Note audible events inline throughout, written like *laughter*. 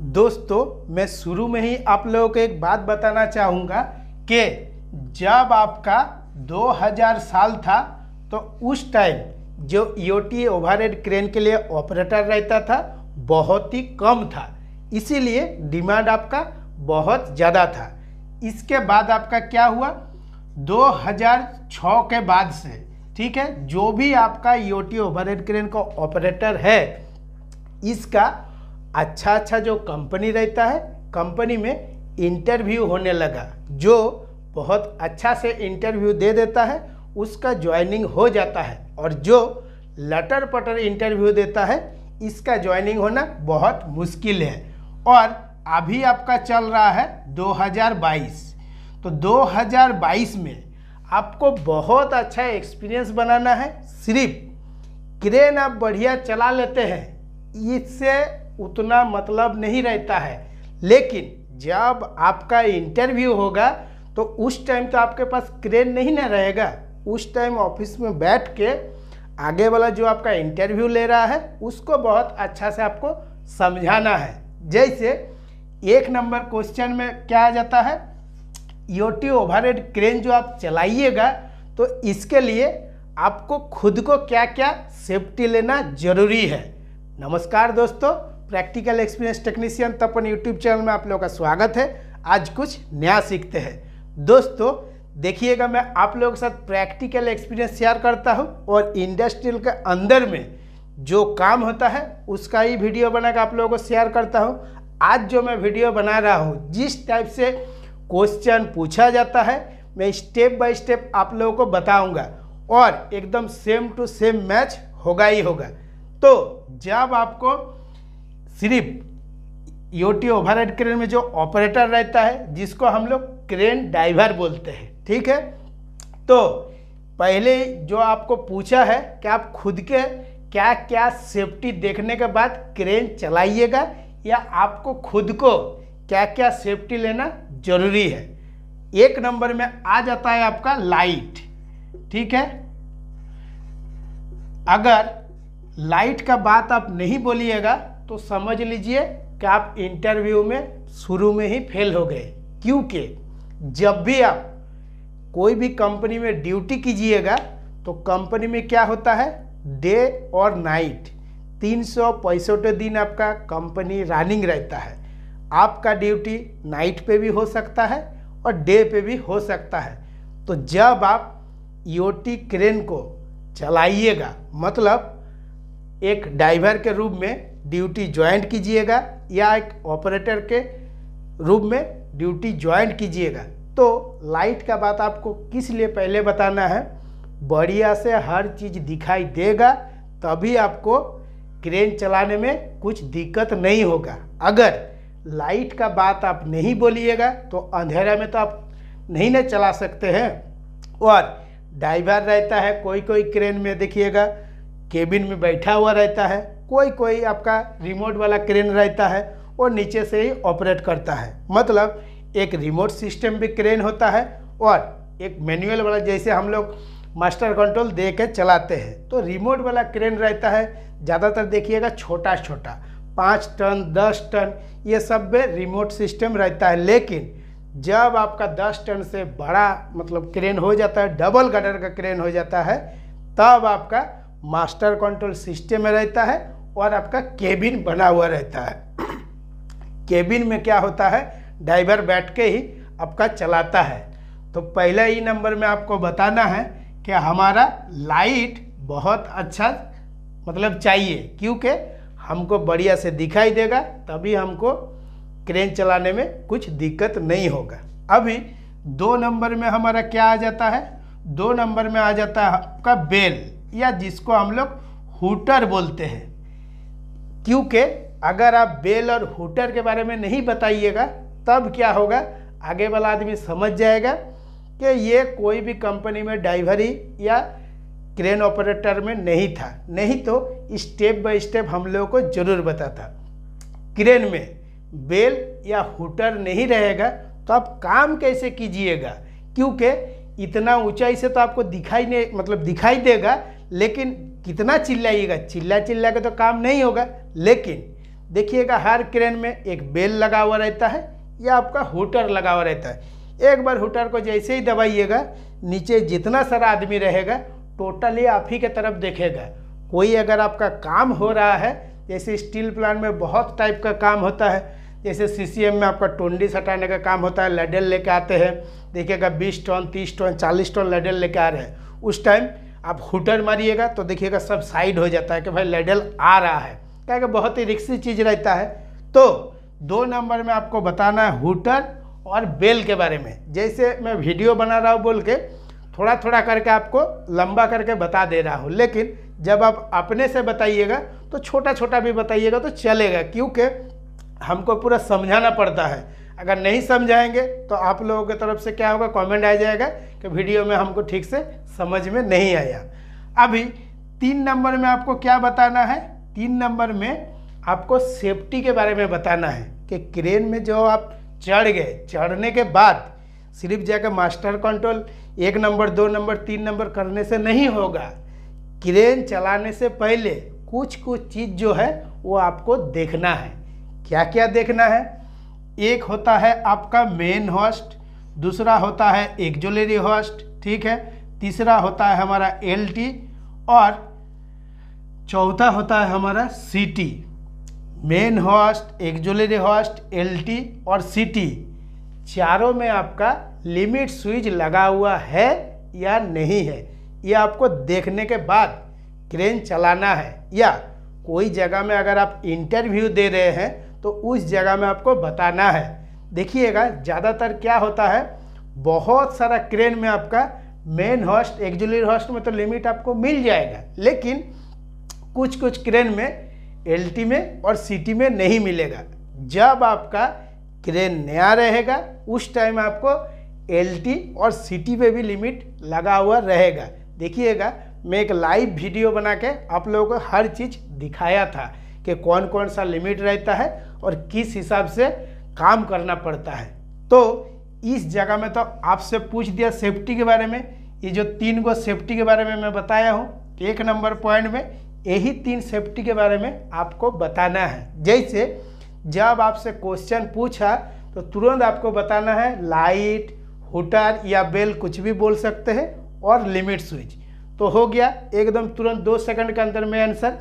दोस्तों मैं शुरू में ही आप लोगों को एक बात बताना चाहूँगा कि जब आपका 2000 साल था तो उस टाइम जो ईओटी ओवरहेड क्रेन के लिए ऑपरेटर रहता था बहुत ही कम था इसीलिए डिमांड आपका बहुत ज़्यादा था इसके बाद आपका क्या हुआ 2006 के बाद से ठीक है जो भी आपका ईओटी ओवरहेड क्रेन का ऑपरेटर है इसका अच्छा अच्छा जो कंपनी रहता है कंपनी में इंटरव्यू होने लगा जो बहुत अच्छा से इंटरव्यू दे देता है उसका ज्वाइनिंग हो जाता है और जो लटर पटर इंटरव्यू देता है इसका ज्वाइनिंग होना बहुत मुश्किल है और अभी आपका चल रहा है 2022 तो 2022 में आपको बहुत अच्छा एक्सपीरियंस बनाना है सिर्फ क्रेन आप बढ़िया चला लेते हैं इससे उतना मतलब नहीं रहता है लेकिन जब आपका इंटरव्यू होगा तो उस टाइम तो आपके पास क्रेन नहीं ना रहेगा उस टाइम ऑफिस में बैठ के आगे वाला जो आपका इंटरव्यू ले रहा है उसको बहुत अच्छा से आपको समझाना है जैसे एक नंबर क्वेश्चन में क्या आ जाता है योटी ओवरहेड क्रेन जो आप चलाइएगा तो इसके लिए आपको खुद को क्या क्या सेफ्टी लेना जरूरी है नमस्कार दोस्तों practical experience technician Tapan YouTube channel में आप लोगों का स्वागत है आज कुछ नया सीखते हैं दोस्तों देखिएगा मैं आप लोगों के साथ प्रैक्टिकल एक्सपीरियंस शेयर करता हूँ और इंडस्ट्रियल के अंदर में जो काम होता है उसका ही वीडियो बनाकर आप लोगों को शेयर करता हूँ आज जो मैं वीडियो बना रहा हूँ जिस टाइप से क्वेश्चन पूछा जाता है मैं स्टेप बाय स्टेप आप लोगों को बताऊंगा और एकदम सेम टू सेम मैच होगा ही होगा तो जब आपको सिर्फ ईओटी ओवरहेड क्रेन में जो ऑपरेटर रहता है जिसको हम लोग क्रेन ड्राइवर बोलते हैं ठीक है तो पहले जो आपको पूछा है कि आप खुद के क्या क्या सेफ्टी देखने के बाद क्रेन चलाइएगा या आपको खुद को क्या क्या सेफ्टी लेना जरूरी है एक नंबर में आ जाता है आपका लाइट ठीक है अगर लाइट का बात आप नहीं बोलिएगा तो समझ लीजिए कि आप इंटरव्यू में शुरू में ही फेल हो गए क्योंकि जब भी आप कोई भी कंपनी में ड्यूटी कीजिएगा तो कंपनी में क्या होता है डे और नाइट तीन सौ पैंसठ दिन आपका कंपनी रनिंग रहता है आपका ड्यूटी नाइट पे भी हो सकता है और डे पे भी हो सकता है तो जब आप ईओटी e क्रेन को चलाइएगा मतलब एक ड्राइवर के रूप में ड्यूटी ज्वाइंट कीजिएगा या एक ऑपरेटर के रूप में ड्यूटी ज्वाइंट कीजिएगा तो लाइट का बात आपको किस लिए पहले बताना है बढ़िया से हर चीज़ दिखाई देगा तभी आपको क्रेन चलाने में कुछ दिक्कत नहीं होगा अगर लाइट का बात आप नहीं बोलिएगा तो अंधेरा में तो आप नहीं ना चला सकते हैं और ड्राइवर रहता है कोई कोई क्रेन में देखिएगा केबिन में बैठा हुआ रहता है कोई कोई आपका रिमोट वाला क्रेन रहता है और नीचे से ही ऑपरेट करता है मतलब एक रिमोट सिस्टम भी क्रेन होता है और एक मैनुअल वाला जैसे हम लोग मास्टर कंट्रोल दे के चलाते हैं तो रिमोट वाला क्रेन रहता है ज़्यादातर देखिएगा छोटा छोटा पाँच टन दस टन ये सब में रिमोट सिस्टम रहता है लेकिन जब आपका दस टन से बड़ा मतलब क्रेन हो जाता है डबल गटर का क्रेन हो जाता है तब आपका मास्टर कंट्रोल सिस्टम में रहता है और आपका केबिन बना हुआ रहता है केबिन में क्या होता है ड्राइवर बैठ के ही आपका चलाता है तो पहले ही नंबर में आपको बताना है कि हमारा लाइट बहुत अच्छा मतलब चाहिए क्योंकि हमको बढ़िया से दिखाई देगा तभी हमको क्रेन चलाने में कुछ दिक्कत नहीं होगा अभी दो नंबर में हमारा क्या आ जाता है दो नंबर में आ जाता है आपका बेल या जिसको हम लोग हुटर बोलते हैं क्योंकि अगर आप बेल और हुटर के बारे में नहीं बताइएगा तब क्या होगा आगे वाला आदमी समझ जाएगा कि ये कोई भी कंपनी में ड्राइवरी या क्रेन ऑपरेटर में नहीं था नहीं तो स्टेप बाय स्टेप हम लोगों को जरूर बताता क्रेन में बेल या हुटर नहीं रहेगा तो आप काम कैसे कीजिएगा क्योंकि इतना ऊंचाई से तो आपको दिखाई नहीं मतलब दिखाई देगा लेकिन कितना चिल्लाइएगा चिल्ला चिल्ला के तो काम नहीं होगा लेकिन देखिएगा हर क्रेन में एक बेल लगा हुआ रहता है या आपका हुटर लगा हुआ रहता है एक बार हुटर को जैसे ही दबाइएगा नीचे जितना सारा आदमी रहेगा टोटली आप ही के तरफ देखेगा कोई अगर आपका काम हो रहा है जैसे स्टील प्लांट में बहुत टाइप का काम होता है जैसे सीसीएम में आपका टोंडी सटाने का काम होता है लेडल लेके आते हैं देखिएगा बीस टन तीस टन चालीस टन लेडल लेके आ रहे हैं उस टाइम आप हुटर मारिएगा तो देखिएगा सब साइड हो जाता है कि भाई लेडल आ रहा है क्या कि बहुत ही रिक्सी चीज़ रहता है तो दो नंबर में आपको बताना है हुटर और बेल के बारे में जैसे मैं वीडियो बना रहा हूँ बोल के थोड़ा थोड़ा करके आपको लंबा करके बता दे रहा हूँ लेकिन जब आप अपने से बताइएगा तो छोटा छोटा भी बताइएगा तो चलेगा क्योंकि हमको पूरा समझाना पड़ता है अगर नहीं समझाएंगे तो आप लोगों की तरफ से क्या होगा कमेंट आ जाएगा कि वीडियो में हमको ठीक से समझ में नहीं आया अभी तीन नंबर में आपको क्या बताना है तीन नंबर में आपको सेफ्टी के बारे में बताना है कि क्रेन में जो आप चढ़ गए चढ़ने के बाद सिर्फ जाकर मास्टर कंट्रोल एक नंबर दो नंबर तीन नंबर करने से नहीं होगा क्रेन चलाने से पहले कुछ कुछ चीज़ जो है वो आपको देखना है क्या क्या देखना है एक होता है आपका मेन होस्ट दूसरा होता है एग्जोलरी होस्ट ठीक है तीसरा होता है हमारा एल टी और चौथा होता है हमारा C T main hoist auxiliary hoist L T और सी टी चारों में आपका लिमिट स्विच लगा हुआ है या नहीं है ये आपको देखने के बाद क्रेन चलाना है या कोई जगह में अगर आप इंटरव्यू दे रहे हैं तो उस जगह में आपको बताना है देखिएगा ज़्यादातर क्या होता है बहुत सारा क्रेन में आपका मेन हॉस्ट एक्जुलरी हॉस्ट में तो लिमिट आपको मिल जाएगा लेकिन कुछ कुछ क्रेन में एल में और सी में नहीं मिलेगा जब आपका क्रेन नया रहेगा उस टाइम आपको एल और सी पे भी लिमिट लगा हुआ रहेगा देखिएगा मैं एक लाइव वीडियो बना के आप लोगों को हर चीज़ दिखाया था कि कौन कौन सा लिमिट रहता है और किस हिसाब से काम करना पड़ता है तो इस जगह में तो आपसे पूछ दिया सेफ्टी के बारे में ये जो तीन गो सेफ्टी के बारे में मैं बताया हूँ एक नंबर पॉइंट में यही तीन सेफ्टी के बारे में आपको बताना है जैसे जब आपसे क्वेश्चन पूछा तो तुरंत आपको बताना है लाइट हुटर या बेल कुछ भी बोल सकते हैं और लिमिट स्विच तो हो गया एकदम तुरंत दो सेकंड के अंदर में आंसर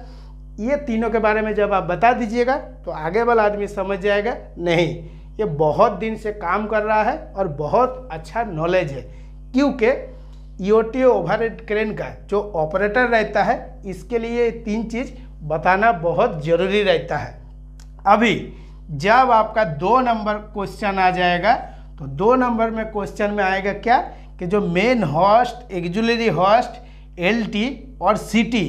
ये तीनों के बारे में जब आप बता दीजिएगा तो आगे वाला आदमी समझ जाएगा नहीं ये बहुत दिन से काम कर रहा है और बहुत अच्छा नॉलेज है क्योंकि ईओटी ओवर क्रेन का जो ऑपरेटर रहता है इसके लिए तीन चीज़ बताना बहुत ज़रूरी रहता है अभी जब आपका दो नंबर क्वेश्चन आ जाएगा तो दो नंबर में क्वेश्चन में आएगा क्या कि जो main hoist auxiliary hoist LT और सीटी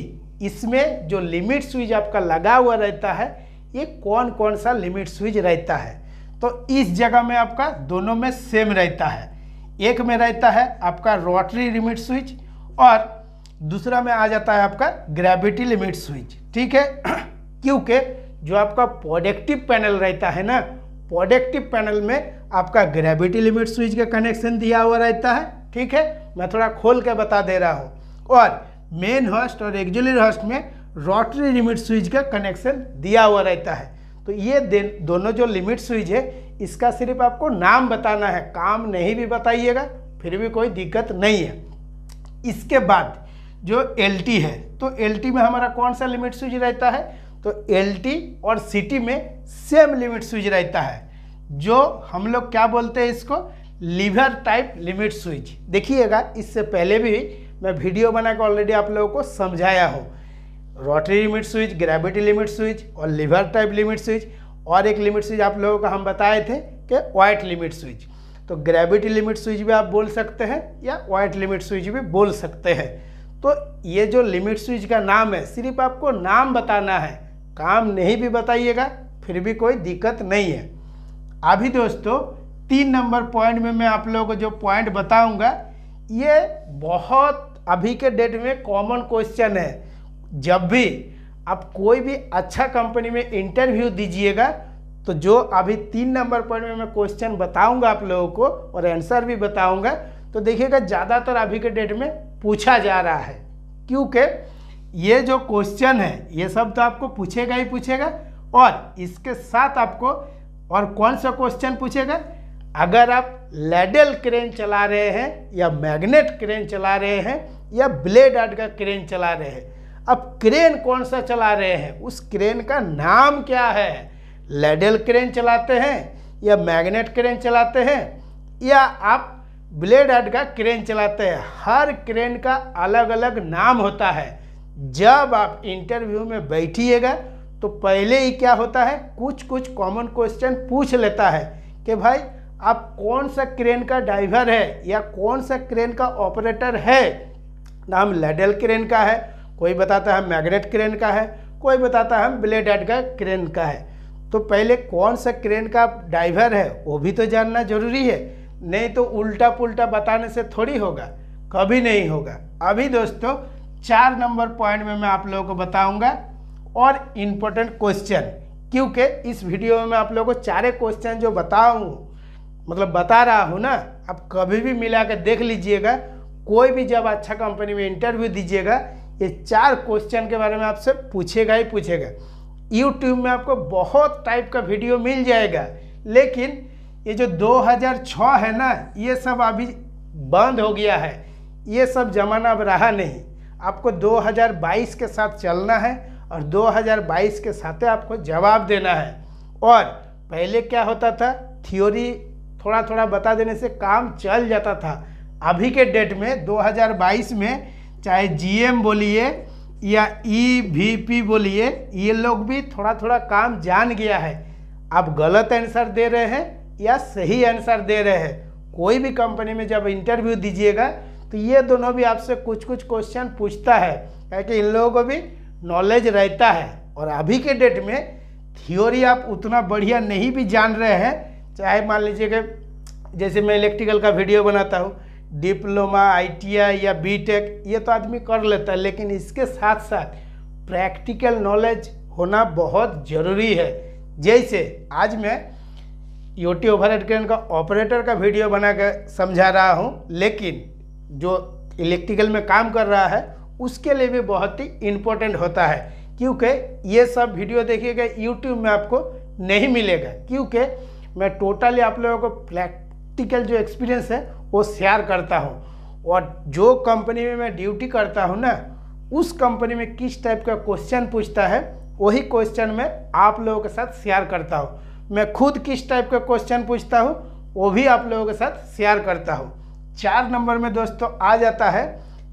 इसमें जो लिमिट स्विच आपका लगा हुआ रहता है ये कौन कौन सा लिमिट स्विच रहता है तो इस जगह में आपका दोनों में सेम रहता है एक में रहता है आपका रोटरी लिमिट स्विच और दूसरा में आ जाता है आपका ग्रेविटी लिमिट स्विच ठीक है *clears throat* क्योंकि जो आपका प्रोडक्टिव पैनल रहता है ना प्रोडक्टिव पैनल में आपका ग्रेविटी लिमिट स्विच का कनेक्शन दिया हुआ रहता है ठीक है मैं थोड़ा खोल के बता दे रहा हूँ और मेन हॉस्ट और एक्जुलर हॉस्ट में रोटरी लिमिट स्विच का कनेक्शन दिया हुआ रहता है तो ये दोनों जो लिमिट स्विच है इसका सिर्फ आपको नाम बताना है काम नहीं भी बताइएगा फिर भी कोई दिक्कत नहीं है इसके बाद जो एल है तो एल में हमारा कौन सा लिमिट स्विच रहता है तो एल और सी में सेम लिमिट स्विच रहता है जो हम लोग क्या बोलते हैं इसको लीवर टाइप लिमिट स्विच देखिएगा इससे पहले भी मैं वीडियो बना के ऑलरेडी आप लोगों को समझाया हूँ rotary limit switch gravity limit switch और लिवर टाइप लिमिट स्विच और एक लिमिट स्विच आप लोगों का हम बताए थे कि वाइट लिमिट स्विच तो ग्रेविटी लिमिट स्विच भी आप बोल सकते हैं या वाइट लिमिट स्विच भी बोल सकते हैं तो ये जो लिमिट स्विच का नाम है सिर्फ आपको नाम बताना है काम नहीं भी बताइएगा फिर भी कोई दिक्कत नहीं है अभी दोस्तों तीन नंबर पॉइंट में मैं आप लोगों को जो पॉइंट बताऊंगा ये बहुत अभी के डेट में कॉमन क्वेश्चन है जब भी आप कोई भी अच्छा कंपनी में इंटरव्यू दीजिएगा तो जो अभी तीन नंबर पर में मैं क्वेश्चन बताऊंगा आप लोगों को और आंसर भी बताऊंगा तो देखिएगा ज़्यादातर अभी के डेट में पूछा जा रहा है क्योंकि ये जो क्वेश्चन है ये सब तो आपको पूछेगा ही पूछेगा और इसके साथ आपको और कौन सा क्वेश्चन पूछेगा अगर आप लेडल क्रेन चला रहे हैं या मैग्नेट क्रेन चला रहे हैं या ब्लेड आर्ट का क्रेन चला रहे हैं अब क्रेन कौन सा चला रहे हैं उस क्रेन का नाम क्या है लेडल क्रेन चलाते हैं या मैग्नेट क्रेन चलाते हैं या आप ब्लेड हेड का क्रेन चलाते हैं हर क्रेन का अलग अलग नाम होता है जब आप इंटरव्यू में बैठिएगा तो पहले ही क्या होता है कुछ कुछ कॉमन क्वेश्चन पूछ लेता है कि भाई आप कौन सा क्रेन का ड्राइवर है या कौन सा क्रेन का ऑपरेटर है नाम लेडल क्रेन का है कोई बताता है मैग्नेट क्रेन का है कोई बताता है ब्लेड एड का क्रेन का है तो पहले कौन सा क्रेन का ड्राइवर है वो भी तो जानना जरूरी है नहीं तो उल्टा पुल्टा बताने से थोड़ी होगा कभी नहीं होगा अभी दोस्तों चार नंबर पॉइंट में मैं आप लोगों को बताऊंगा और इम्पोर्टेंट क्वेश्चन क्योंकि इस वीडियो में मैं आप लोगों को चारे क्वेश्चन जो बताऊँ मतलब बता रहा हूँ ना आप कभी भी मिला देख लीजिएगा कोई भी जब अच्छा कंपनी में इंटरव्यू दीजिएगा ये चार क्वेश्चन के बारे में आपसे पूछेगा ही पूछेगा यूट्यूब में आपको बहुत टाइप का वीडियो मिल जाएगा लेकिन ये जो 2006 है ना ये सब अभी बंद हो गया है ये सब ज़माना अब रहा नहीं आपको 2022 के साथ चलना है और 2022 के साथ आपको जवाब देना है और पहले क्या होता था थ्योरी थोड़ा थोड़ा बता देने से काम चल जाता था अभी के डेट में 2022 में चाहे जीएम बोलिए या ईवीपी e बोलिए ये लोग भी थोड़ा थोड़ा काम जान गया है आप गलत आंसर दे रहे हैं या सही आंसर दे रहे हैं कोई भी कंपनी में जब इंटरव्यू दीजिएगा तो ये दोनों भी आपसे कुछ कुछ क्वेश्चन पूछता है क्या कि इन लोगों को भी नॉलेज रहता है और अभी के डेट में थ्योरी आप उतना बढ़िया नहीं भी जान रहे हैं चाहे मान लीजिए कि जैसे मैं इलेक्ट्रिकल का वीडियो बनाता हूँ डिप्लोमा आईटीआई या बीटेक ये तो आदमी कर लेता है लेकिन इसके साथ साथ प्रैक्टिकल नॉलेज होना बहुत ज़रूरी है जैसे आज मैं यूटी ओवर क्रेन का ऑपरेटर का वीडियो बना कर समझा रहा हूँ लेकिन जो इलेक्ट्रिकल में काम कर रहा है उसके लिए भी बहुत ही इम्पोर्टेंट होता है क्योंकि ये सब वीडियो देखिएगा यूट्यूब में आपको नहीं मिलेगा क्योंकि मैं टोटली आप लोगों को प्रैक्टिकल जो एक्सपीरियंस है वो शेयर करता हूँ और जो कंपनी में मैं ड्यूटी करता हूँ ना उस कंपनी में किस टाइप का क्वेश्चन पूछता है वही क्वेश्चन मैं आप लोगों के साथ शेयर करता हूँ मैं खुद किस टाइप का क्वेश्चन पूछता हूँ वो भी आप लोगों के साथ शेयर करता हूँ चार नंबर में दोस्तों आ जाता है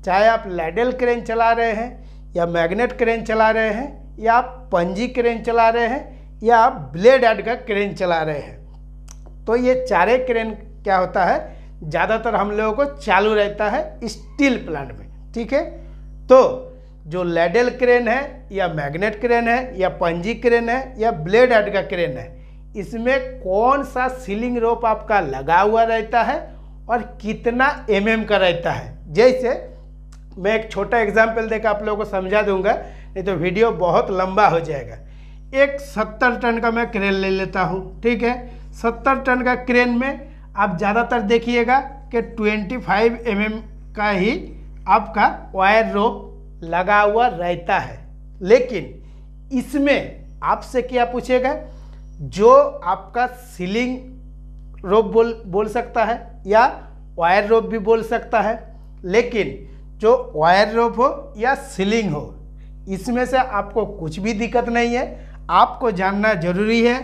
चाहे आप लैडल क्रेन चला रहे हैं या मैग्नेट क्रेन चला रहे हैं या आप पंजी क्रेन चला रहे हैं या आप ब्लेड एड का क्रेन चला रहे हैं तो ये चारे क्रेन क्या होता है ज़्यादातर हम लोगों को चालू रहता है स्टील प्लांट में ठीक है तो जो लेडल क्रेन है या मैग्नेट क्रेन है या पंजी क्रेन है या ब्लेड हेड का क्रेन है इसमें कौन सा सीलिंग रोप आपका लगा हुआ रहता है और कितना एम mm का रहता है जैसे मैं एक छोटा एग्जाम्पल देकर आप लोगों को समझा दूंगा नहीं तो वीडियो बहुत लंबा हो जाएगा एक सत्तर टन का मैं क्रेन ले लेता हूँ ठीक है सत्तर टन का क्रेन में आप ज़्यादातर देखिएगा कि 25 फाइव mm का ही आपका वायर रोप लगा हुआ रहता है लेकिन इसमें आपसे क्या पूछेगा जो आपका सीलिंग रोप बोल बोल सकता है या वायर रोप भी बोल सकता है लेकिन जो वायर रोप हो या सीलिंग हो इसमें से आपको कुछ भी दिक्कत नहीं है आपको जानना जरूरी है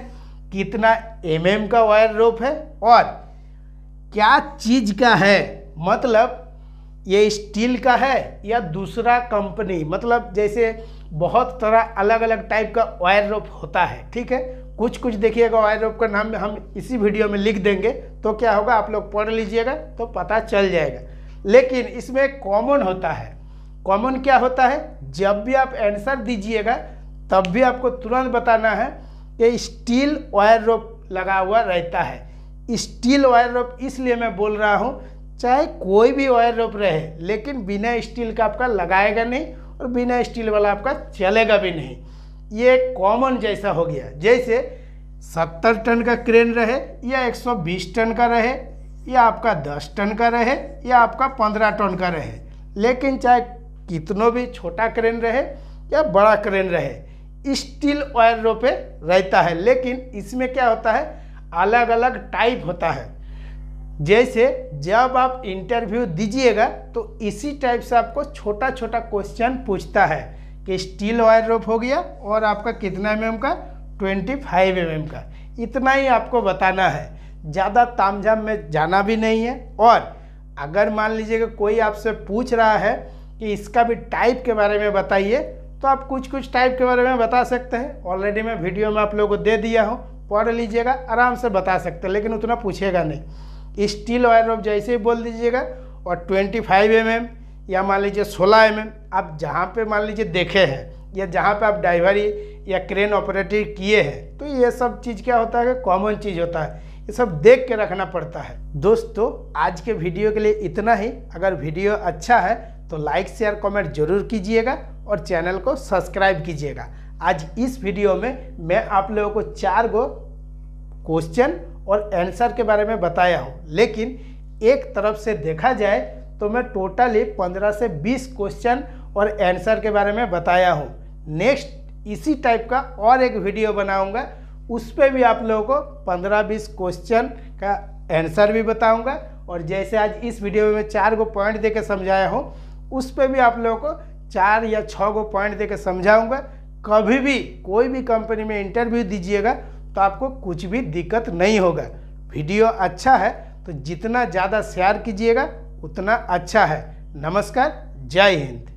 कितना एम mm का वायर रोप है और क्या चीज़ का है मतलब ये स्टील का है या दूसरा कंपनी मतलब जैसे बहुत तरह अलग अलग टाइप का वायर रोप होता है ठीक है कुछ कुछ देखिएगा वायर रोप का नाम हम इसी वीडियो में लिख देंगे तो क्या होगा आप लोग पढ़ लीजिएगा तो पता चल जाएगा लेकिन इसमें कॉमन होता है कॉमन क्या होता है जब भी आप आंसर दीजिएगा तब भी आपको तुरंत बताना है कि स्टील वायर रोप लगा हुआ रहता है स्टील वायर रोप इसलिए मैं बोल रहा हूँ चाहे कोई भी वायर रोप रहे लेकिन बिना स्टील का आपका लगाएगा नहीं और बिना स्टील वाला आपका चलेगा भी नहीं ये कॉमन जैसा हो गया जैसे 70 टन का क्रेन रहे या 120 टन का रहे या आपका 10 टन का रहे या आपका 15 टन का रहे लेकिन चाहे कितनों भी छोटा क्रेन रहे या बड़ा क्रेन रहे स्टील वायर रोपे रहता है लेकिन इसमें क्या होता है अलग अलग टाइप होता है जैसे जब आप इंटरव्यू दीजिएगा तो इसी टाइप से आपको छोटा छोटा क्वेश्चन पूछता है कि स्टील वायर रोप हो गया और आपका कितना एम का 25 फाइव mm का इतना ही आपको बताना है ज़्यादा तामझाम में जाना भी नहीं है और अगर मान लीजिएगा कोई आपसे पूछ रहा है कि इसका भी टाइप के बारे में बताइए तो आप कुछ कुछ टाइप के बारे में बता सकते हैं ऑलरेडी मैं वीडियो में आप लोगों को दे दिया हूँ पढ़ लीजिएगा आराम से बता सकते हैं लेकिन उतना पूछेगा नहीं स्टील वायर रोप जैसे ही बोल दीजिएगा और 25 फाइव mm या मान लीजिए 16 एम mm, आप जहाँ पे मान लीजिए देखे हैं या जहाँ पे आप ड्राइवरी या क्रेन ऑपरेटिव किए हैं तो ये सब चीज़ क्या होता है कॉमन चीज़ होता है ये सब देख के रखना पड़ता है दोस्तों आज के वीडियो के लिए इतना ही अगर वीडियो अच्छा है तो लाइक शेयर कमेंट जरूर कीजिएगा और चैनल को सब्सक्राइब कीजिएगा आज इस वीडियो में मैं आप लोगों को चार गो क्वेश्चन और आंसर के बारे में बताया हूँ लेकिन एक तरफ से देखा जाए तो मैं टोटली पंद्रह से बीस क्वेश्चन और आंसर के बारे में बताया हूँ नेक्स्ट इसी टाइप का और एक वीडियो बनाऊँगा उस पर भी आप लोगों को पंद्रह बीस क्वेश्चन का आंसर भी बताऊँगा और जैसे आज इस वीडियो में मैं चार गो पॉइंट दे समझाया हूँ उस पर भी आप लोगों को चार या छः गो पॉइंट दे समझाऊंगा कभी भी कोई भी कंपनी में इंटरव्यू दीजिएगा तो आपको कुछ भी दिक्कत नहीं होगा वीडियो अच्छा है तो जितना ज़्यादा शेयर कीजिएगा उतना अच्छा है नमस्कार जय हिंद